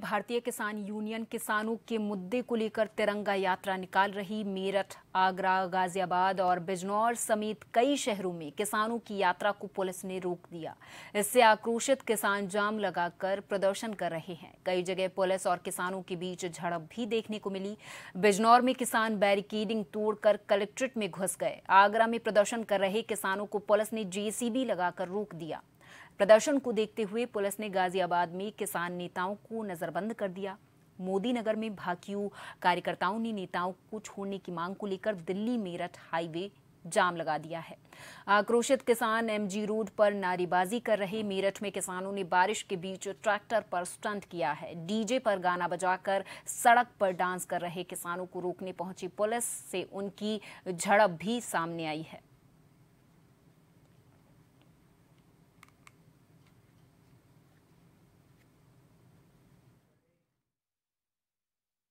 भारतीय किसान यूनियन किसानों के मुद्दे को लेकर तिरंगा यात्रा निकाल रही मेरठ आगरा गाजियाबाद और बिजनौर समेत कई शहरों में किसानों की यात्रा को पुलिस ने रोक दिया इससे आक्रोशित किसान जाम लगाकर प्रदर्शन कर रहे हैं कई जगह पुलिस और किसानों के बीच झड़प भी देखने को मिली बिजनौर में किसान बैरिकेडिंग तोड़कर कलेक्ट्रेट में घुस गए आगरा में प्रदर्शन कर रहे किसानों को पुलिस ने जेसीबी लगाकर रोक दिया प्रदर्शन को देखते हुए पुलिस ने गाजियाबाद में किसान नेताओं को नजरबंद कर दिया मोदी नगर में भाकियू कार्यकर्ताओं ने नेताओं को छोड़ने की मांग को लेकर दिल्ली मेरठ हाईवे जाम लगा दिया है आक्रोशित किसान एमजी रोड पर नारेबाजी कर रहे मेरठ में किसानों ने बारिश के बीच ट्रैक्टर पर स्टंट किया है डीजे पर गाना बजाकर सड़क पर डांस कर रहे किसानों को रोकने पहुंची पुलिस से उनकी झड़प भी सामने आई है